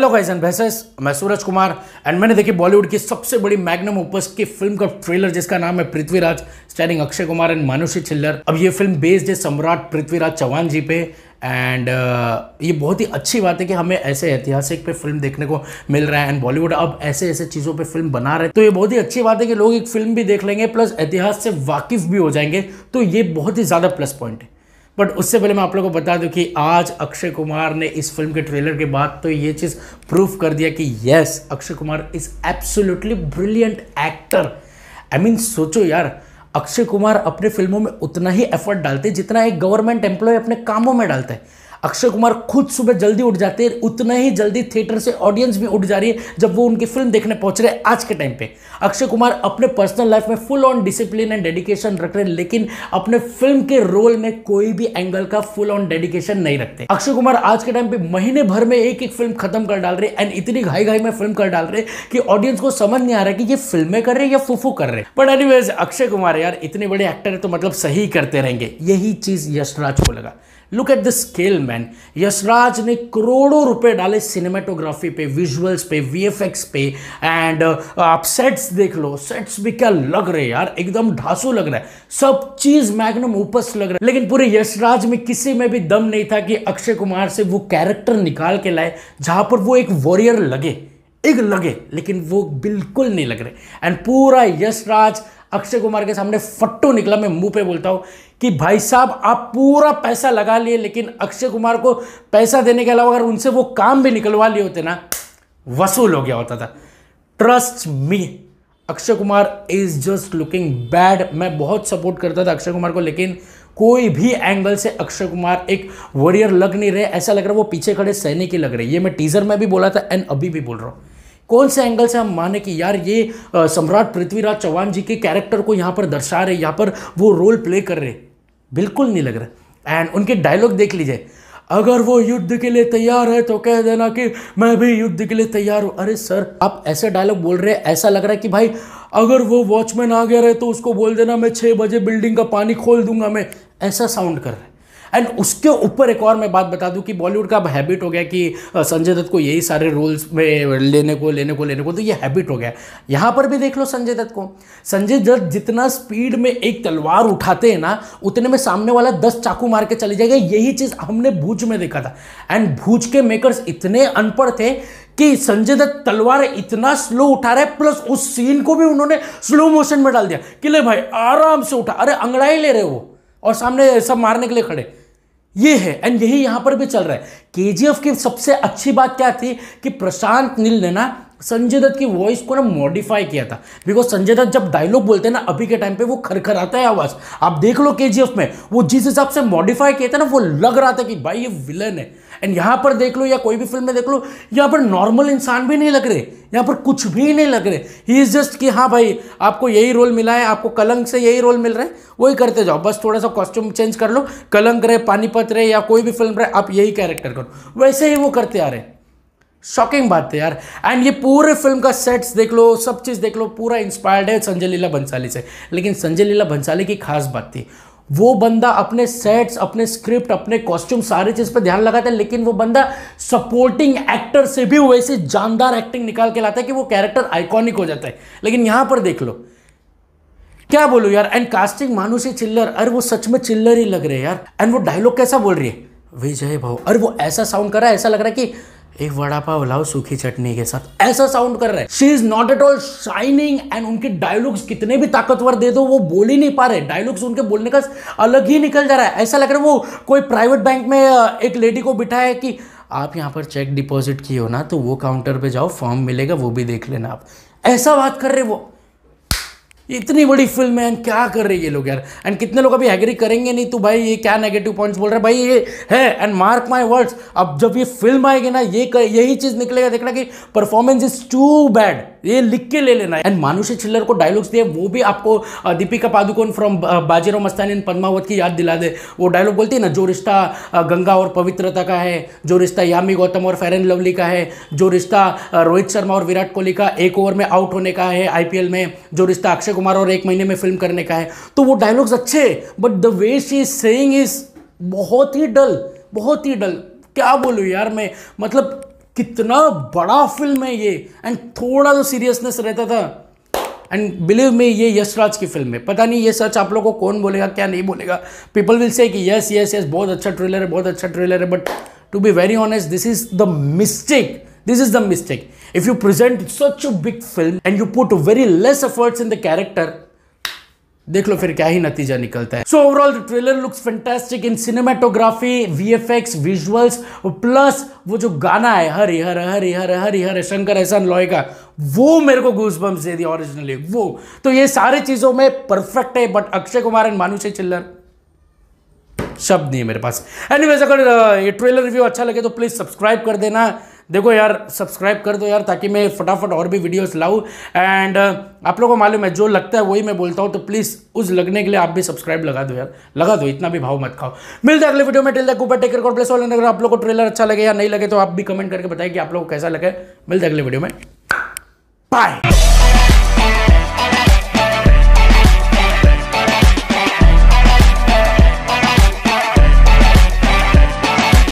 hello guys and भैसेस मैं सूरज Kumar and मैंने देखी बॉलीवुड की सबसे बड़ी मैग्नम ओपस की फिल्म का ट्रेलर जिसका नाम है पृथ्वीराज स्टारिंग अक्षय कुमार एंड मानुषी छिल्लर अब ये फिल्म बेस्ड है सम्राट पृथ्वीराज चौहान जी पे एंड uh, ये बहुत ही अच्छी बात है कि हमें ऐसे ऐतिहासिक पे फिल्म देखने को मिल रहा है एंड बॉलीवुड अब ऐसे ऐसे चीज़ों पे फिल्म बना रहे हैं तो ये बहुत ही अच्छी बात है कि लोग एक फिल्म भी देख लेंगे प्लस इतिहास से वाकिफ भी हो जाएंगे तो ये बहुत ही ज़्यादा प्लस पॉइंट है बट उससे पहले मैं आप लोगों को बता दूं कि आज अक्षय कुमार ने इस फिल्म के ट्रेलर के बाद तो ये चीज़ प्रूव कर दिया कि yes Akshay Kumar is absolutely brilliant actor I mean सोचो यार अक्षय कुमार अपने फिल्मों में उतना ही एफर्ट डालते जितना एक गवर्नमेंट एम्प्लॉय अपने कामों में डालता है अक्षय कुमार खुद सुबह जल्दी उठ जाते हैं उतना ही जल्दी थिएटर से ऑडियंस भी उठ जा रही है जब वो उनकी फिल्म देखने पहुंच रहे हैं आज के टाइम पे अक्षय कुमार अपने पर्सनल लाइफ में full on discipline and dedication रख रहे हैं लेकिन अपने फिल्म के रोल में कोई भी एंगल का फुल ऑन डेडिकेशन नहीं रखते अक्षय कुमार आज के टाइम पे महीने भर में एक एक फिल्म खत्म कर डाल रहे एंड इतनी घाई घाई में फिल्म कर डाल रहे हैं कि ऑडियंस को समझ नहीं आ रहा कि ये फिल्में कर रहे हैं या फूफू कर रहे हैं बट एनी अक्षय कुमार यार इतने बड़े एक्टर है तो मतलब सही करते रहेंगे यही चीज यशराज को लगा look at the scale man Yashraj ने करोड़ों रुपए डाले सिनेमेटोग्राफी पे विजुअल्स पे वीएफएक्स पे एंड uh, आप सेट्स देख लो सेट्स भी क्या लग रहे यार एकदम ढांसू लग रहा है सब चीज मैग्नम ओपस लग रहा है लेकिन पूरे यशराज में किसी में भी दम नहीं था कि अक्षय कुमार से वो कैरेक्टर निकाल के लाए जहां पर वो एक वॉरियर लगे एक लगे लेकिन वो बिल्कुल नहीं लग रहे एंड पूरा यशराज अक्षय कुमार के सामने फट्टू निकला मैं मुंह पे बोलता हूँ कि भाई साहब आप पूरा पैसा लगा लिए लेकिन अक्षय कुमार को पैसा देने के अलावा अगर उनसे वो काम भी निकलवा लिए होते ना वसूल हो गया होता था trust me Akshay Kumar is just looking bad मैं बहुत सपोर्ट करता था अक्षय कुमार को लेकिन कोई भी एंगल से अक्षय कुमार एक वॉरियर लग नहीं रहे ऐसा लग रहा है वो पीछे खड़े सैनिक ही लग रहे ये मैं टीजर में भी बोला था एंड अभी भी बोल रहा हूँ कौन से एंगल से हम माने कि यार ये सम्राट पृथ्वीराज चौहान जी के कैरेक्टर को यहाँ पर दर्शा रहे यहाँ पर वो रोल प्ले कर रहे बिल्कुल नहीं लग रहा एंड उनके डायलॉग देख लीजिए अगर वो युद्ध के लिए तैयार है तो कह देना कि मैं भी युद्ध के लिए तैयार हूँ अरे सर आप ऐसे डायलॉग बोल रहे हैं ऐसा लग रहा है कि भाई अगर वो वॉचमैन आ गया रहे तो उसको बोल देना मैं छः बजे बिल्डिंग का पानी खोल दूंगा मैं ऐसा साउंड कर रहा है एंड उसके ऊपर एक और मैं बात बता दूं कि बॉलीवुड का अब हैबिट हो गया कि संजय दत्त को यही सारे रोल्स में लेने को लेने को लेने को तो ये हैबिट हो गया यहाँ पर भी देख लो संजय दत्त को संजय दत्त जितना स्पीड में एक तलवार उठाते हैं ना उतने में सामने वाला दस चाकू मार के चले जाएगा यही चीज़ हमने भूज में देखा था एंड भूज के मेकर्स इतने अनपढ़ थे कि संजय दत्त तलवार इतना स्लो उठा रहा है प्लस उस सीन को भी उन्होंने स्लो मोशन में डाल दिया कि ले भाई आराम से उठा अरे अंगड़ाई ले रहे हो और सामने सब मारने के लिए खड़े ये है एंड यही यहां पर भी चल रहा है के की सबसे अच्छी बात क्या थी कि प्रशांत नील ना संजय दत्त की वॉइस को ना मॉडिफाई किया था बिकॉज संजय दत्त जब डायलॉग बोलते हैं ना अभी के टाइम पे वो खरखराता है आवाज़ आप देख लो के में वो जिस हिसाब से मॉडिफाई किया था ना वो लग रहा था कि भाई ये विलन है एंड यहाँ पर देख लो या कोई भी फिल्म में देख लो यहाँ पर नॉर्मल इंसान भी नहीं लग रहे यहाँ पर कुछ भी नहीं लग रहे ही इज़ जस्ट कि हाँ भाई आपको यही रोल मिला है आपको कलंक से यही रोल मिल रहा है वही करते जाओ बस थोड़ा सा कॉस्ट्यूम चेंज कर लो कलंक रहे पानीपत रहे या कोई भी फिल्म रहे आप यही कैरेक्टर करो वैसे ही वो करते आ रहे हैं शॉकिंग बात है यार एंड ये पूरे फिल्म का सेट्स देख लो सब चीज़ देख लो पूरा इंस्पायर्ड है संजय लीला भंसाली से लेकिन संजय लीला भंसाली की खास बात थी वो बंदा अपने सेट्स अपने स्क्रिप्ट अपने कॉस्ट्यूम सारी चीज़ पर ध्यान लगाता है लेकिन वो बंदा सपोर्टिंग एक्टर से भी वैसे जानदार एक्टिंग निकाल के लाता है कि वो कैरेक्टर आइकॉनिक हो जाता है लेकिन यहाँ पर देख लो क्या बोलो यार एंड कास्टिंग मानुषी चिल्लर अरे वो सच में चिल्लर ही लग रहे हैं यार एंड वो डायलॉग कैसा बोल रही है विजय भाव अरे वो ऐसा साउंड कर रहा है ऐसा लग रहा है कि एक वड़ा पाव लाओ सूखी चटनी के साथ ऐसा साउंड कर रहा है she is not at all shining and उनके डायलॉग्स कितने भी ताकतवर दे दो वो बोल ही नहीं पा रहे डायलॉग्स उनके बोलने का अलग ही निकल जा रहा है ऐसा लग रहा है वो कोई प्राइवेट बैंक में एक लेडी को बिठाया कि आप यहाँ पर चेक डिपॉजिट किए हो ना तो वो काउंटर पे जाओ फॉर्म मिलेगा वो भी देख लेना आप ऐसा बात कर रहे वो इतनी बड़ी फिल्म है एंड क्या कर रहे हैं ये लोग यार एंड कितने लोग अभी एग्री करेंगे नहीं तो भाई ये क्या नेगेटिव पॉइंट्स बोल रहे हैं भाई ये है एंड मार्क माई वर्ड्स अब जब ये फिल्म आएगी ना ये यही चीज़ निकलेगा देखना कि परफॉर्मेंस इज टू बैड ये लिख के ले लेना है एंड मानुषी छिल्लर को डायलॉग्स दिए वो भी आपको दीपिका पादुकोण फ्रॉम बाजीराव मस्तानी एंड पद्मावत की याद दिला दे वो डायलॉग बोलती है ना जो रिश्ता गंगा और पवित्रता का है जो रिश्ता यामी गौतम और फेरन लवली का है जो रिश्ता रोहित शर्मा और विराट कोहली का एक ओवर में आउट होने का है आई में जो रिश्ता अक्षय कुमार और एक महीने में फिल्म करने का है तो वो डायलॉग्स अच्छे but the way she saying is बहुत ही डल बहुत ही डल क्या बोलूँ यार मैं मतलब कितना बड़ा फिल्म है ये एंड थोड़ा तो सीरियसनेस रहता था एंड बिलीव मी ये यशराज की फिल्म है पता नहीं ये सच आप लोगों को कौन बोलेगा क्या नहीं बोलेगा पीपल विल से कि यस यस यस बहुत अच्छा ट्रेलर है बहुत अच्छा ट्रेलर है but to be very honest this is the mistake this is the mistake if you present such a big film and you put very less efforts in the character देख लो फिर क्या ही नतीजा निकलता है so overall trailer looks fantastic in cinematography VFX visuals plus वो जो गाना है हर हर हर हर हर हर शंकर एहसान लॉय का वो मेरे को घूस बम्स दे दिया ओरिजिनली वो तो ये सारी चीज़ों में परफेक्ट है बट अक्षय कुमार एंड मानुष चिल्लर शब्द नहीं है मेरे पास एनीवेज अगर ये ट्रेलर रिव्यू अच्छा लगे तो प्लीज़ सब्सक्राइब कर देना देखो यार सब्सक्राइब कर दो यार ताकि मैं फटाफट और भी वीडियोस लाऊं एंड uh, आप लोगों को मालूम है जो लगता है वही मैं बोलता हूँ तो प्लीज़ उस लगने के लिए आप भी सब्सक्राइब लगा दो यार लगा दो इतना भी भाव मत खाओ मिलते अगले वीडियो में Taylor Cooper taker place place अगर आप लोग को ट्रेलर अच्छा लगे या नहीं लगे तो आप भी कमेंट करके बताए कि आप लोग को कैसा लगे मिलते अगले वीडियो में बाय